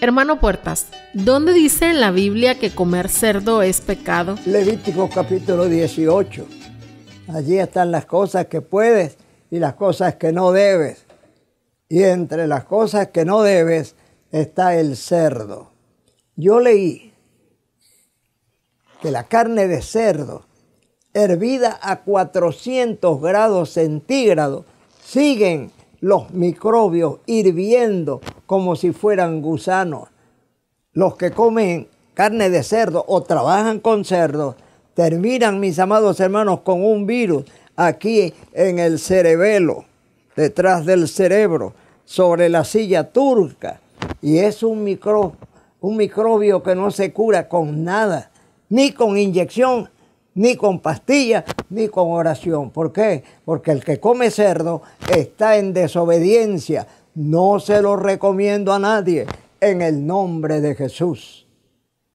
Hermano Puertas, ¿dónde dice en la Biblia que comer cerdo es pecado? Levítico capítulo 18. Allí están las cosas que puedes y las cosas que no debes. Y entre las cosas que no debes está el cerdo. Yo leí que la carne de cerdo, hervida a 400 grados centígrados, siguen los microbios hirviendo como si fueran gusanos. Los que comen carne de cerdo o trabajan con cerdo, terminan, mis amados hermanos, con un virus aquí en el cerebelo, detrás del cerebro, sobre la silla turca. Y es un microbio, un microbio que no se cura con nada, ni con inyección, ni con pastilla ni con oración. ¿Por qué? Porque el que come cerdo está en desobediencia no se lo recomiendo a nadie en el nombre de Jesús.